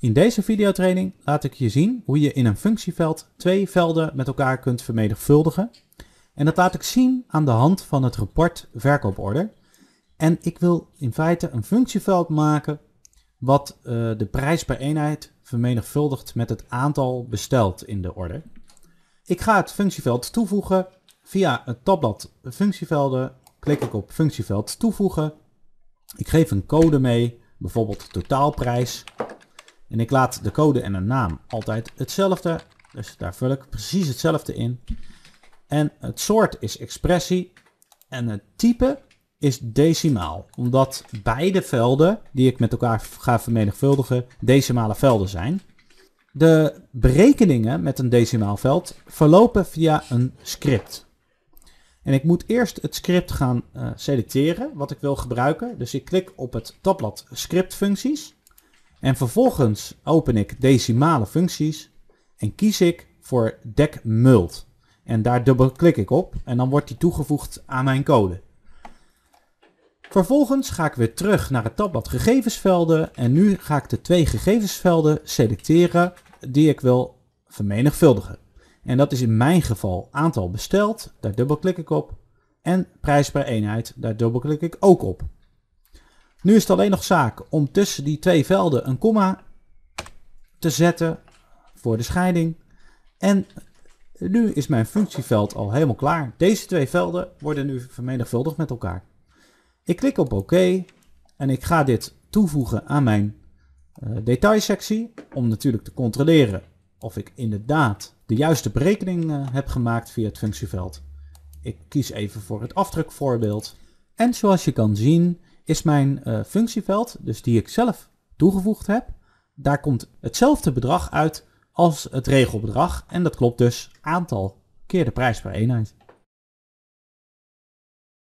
In deze videotraining laat ik je zien hoe je in een functieveld twee velden met elkaar kunt vermenigvuldigen. En dat laat ik zien aan de hand van het rapport verkooporder. En ik wil in feite een functieveld maken wat eh, de prijs per eenheid vermenigvuldigt met het aantal besteld in de order. Ik ga het functieveld toevoegen. Via het tabblad functievelden klik ik op functieveld toevoegen. Ik geef een code mee, bijvoorbeeld totaalprijs. En ik laat de code en een naam altijd hetzelfde. Dus daar vul ik precies hetzelfde in. En het soort is expressie. En het type is decimaal. Omdat beide velden die ik met elkaar ga vermenigvuldigen decimale velden zijn. De berekeningen met een decimaal veld verlopen via een script. En ik moet eerst het script gaan eh, selecteren wat ik wil gebruiken. Dus ik klik op het tabblad scriptfuncties. En vervolgens open ik decimale functies en kies ik voor decmult. En daar dubbelklik ik op en dan wordt die toegevoegd aan mijn code. Vervolgens ga ik weer terug naar het tabblad gegevensvelden en nu ga ik de twee gegevensvelden selecteren die ik wil vermenigvuldigen. En dat is in mijn geval aantal besteld, daar dubbelklik ik op en prijs per eenheid, daar dubbelklik ik ook op. Nu is het alleen nog zaak om tussen die twee velden een komma te zetten voor de scheiding. En nu is mijn functieveld al helemaal klaar. Deze twee velden worden nu vermenigvuldigd met elkaar. Ik klik op OK en ik ga dit toevoegen aan mijn uh, detailsectie. Om natuurlijk te controleren of ik inderdaad de juiste berekening eh, heb gemaakt via het functieveld. Ik kies even voor het afdrukvoorbeeld. En zoals je kan zien is mijn eh, functieveld, dus die ik zelf toegevoegd heb, daar komt hetzelfde bedrag uit als het regelbedrag. En dat klopt dus aantal keer de prijs per eenheid.